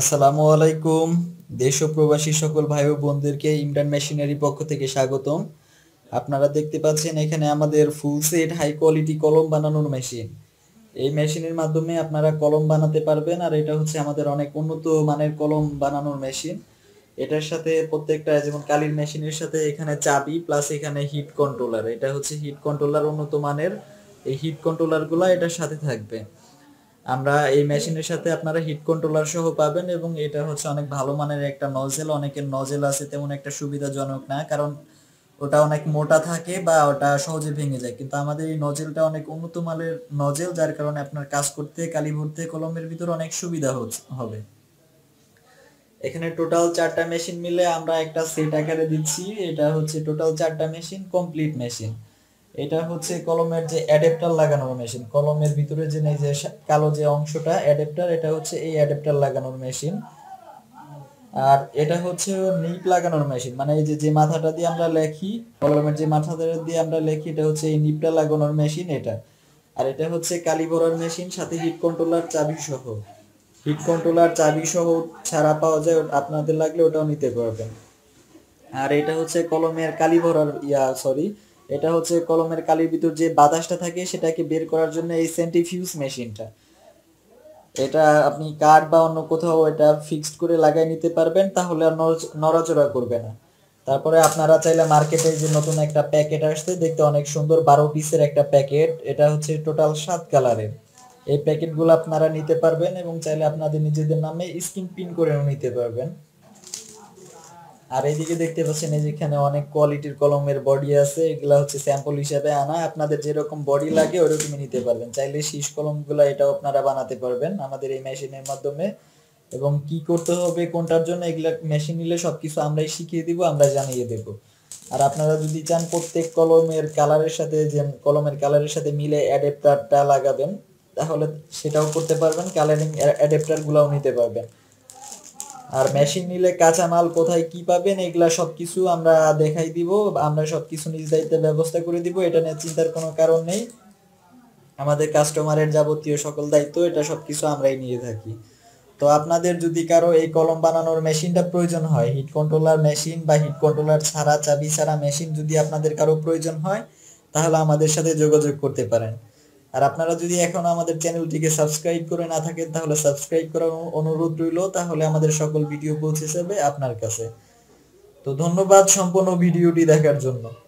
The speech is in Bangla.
আসসালামু আলাইকুম দেশ ও প্রবাসী সকল ভাই ও বোনদেরকে ইমরান মেশিনারি পক্ষ থেকে স্বাগতম আপনারা দেখতে পাচ্ছেন এখানে আমাদের ফুল সেট হাই কোয়ালিটি কলম বানানোর মেশিন এই মেশিনের মাধ্যমে আপনারা কলম বানাতে পারবেন আর এটা হচ্ছে আমাদের অনেক উন্নত মানের কলম বানানোর মেশিন এটার সাথে প্রত্যেকটা যেমন কালির মেশিনের সাথে এখানে চাবি প্লাস এখানে হিট কন্ট্রোলার এটা হচ্ছে হিট কন্ট্রোলার উন্নত মানের এই হিট কন্ট্রোলারগুলো এটার সাথে থাকবে আমরা এই মেশিনের সাথে আপনারা হিট কন্ট্রোলার সহ পাবেন এবং এটা হচ্ছে অনেক ভালো মানের একটা নজেল অনেকের নজেল আছে তেমন একটা সুবিধাজনক না কারণ ওটা অনেক মোটা থাকে বা ওটা সহজে ভেঙে যায় কিন্তু আমাদের এই নজেলটা অনেক উন্নত মানের নজেল যার কারণে আপনার কাজ করতে কালি ভরতে কলমের ভিতর অনেক সুবিধা হবে এখানে টোটাল চারটা মেশিন মিলে আমরা একটা সেট আকারে দিচ্ছি এটা হচ্ছে টোটাল চারটা মেশিন কমপ্লিট মেশিন এটা হচ্ছে কলমের যে অ্যাডাপ্টার লাগানোর মেশিন কলমের ভিতরে যে যে কালো যে অংশটা অ্যাডাপ্টার এটা হচ্ছে এই অ্যাডাপ্টার লাগানোর মেশিন আর এটা হচ্ছে নিপ লাগানোর মেশিন মানে এই যে মাথাটা দিয়ে আমরা লেখি কলমের যে মাথাটা দিয়ে আমরা লেখি এটা হচ্ছে এই নিপটা লাগানোর মেশিন এটা আর এটা হচ্ছে কালি মেশিন সাথে হিট কন্ট্রোলার চাবি সহ হিট কন্ট্রোলার চাবি সহ ছাড়া পাওয়া যায় আপনাদের লাগলে ওটাও নিতে পারবেন আর এটা হচ্ছে কলমের কালি ভরার ইয়া সরি এটা হচ্ছে কলমের কালির ভিতর যে বাতাসটা থাকে সেটাকে বের করার জন্য এই সেন্টিফিউজ মেশিনটা এটা আপনি কাঠ বা অন্য কোথাও এটা ফিক্সড করে লাগাই নিতে পারবেন তাহলে আর নড়াচড়া করবে না তারপরে আপনারা চাইলে মার্কেটে যে নতুন একটা প্যাকেট আসছে দেখতে অনেক সুন্দর বারো পিসের একটা প্যাকেট এটা হচ্ছে টোটাল সাত কালারের এই প্যাকেটগুলো আপনারা নিতে পারবেন এবং চাইলে আপনাদের নিজেদের নামে স্কিন পিন করেও নিতে পারবেন আর এইদিকে দেখতে পাচ্ছেন এই যেখানে অনেক কোয়ালিটির কলমের বডি আছে এগুলা হচ্ছে স্যাম্পল হিসাবে আনা আপনাদের যেরকম বডি লাগে ওরকমই নিতে পারবেন চাইলে শীষ কলমগুলো এটাও আপনারা বানাতে পারবেন আমাদের এই মেশিনের মাধ্যমে এবং কি করতে হবে কোনটার জন্য এগুলা মেশিন নিলে সবকিছু আমরাই শিখিয়ে দিব আমরা জানিয়ে দেব আর আপনারা যদি চান প্রত্যেক কলমের কালারের সাথে যে কলমের কালারের সাথে মিলে অ্যাডাপ্টারটা লাগাবেন তাহলে সেটাও করতে পারবেন কালারিং অ্যাডাপ্টারগুলোও নিতে পারবেন আর মেশিন নিলে কাঁচামাল কোথায় কি পাবেন এগুলা সবকিছু আমরা দেখাই দিব আমরা সবকিছু নিজ দায়িত্বে ব্যবস্থা করে দিব এটা নিয়ে চিন্তার কোনো কারণ নেই আমাদের কাস্টমারের যাবতীয় সকল দায়িত্ব এটা সবকিছু আমরাই নিয়ে থাকি তো আপনাদের যদি কারো এই কলম বানানোর মেশিনটা প্রয়োজন হয় হিট কন্ট্রোলার মেশিন বা হিট কন্ট্রোলার ছাড়া চাবি ছাড়া মেশিন যদি আপনাদের কারো প্রয়োজন হয় তাহলে আমাদের সাথে যোগাযোগ করতে পারেন আর আপনারা যদি এখন আমাদের চ্যানেলটিকে সাবস্ক্রাইব করে না থাকেন তাহলে সাবস্ক্রাইব করার অনুরোধ রইল তাহলে আমাদের সকল ভিডিও পৌঁছে যাবে আপনার কাছে তো ধন্যবাদ সম্পূর্ণ ভিডিওটি দেখার জন্য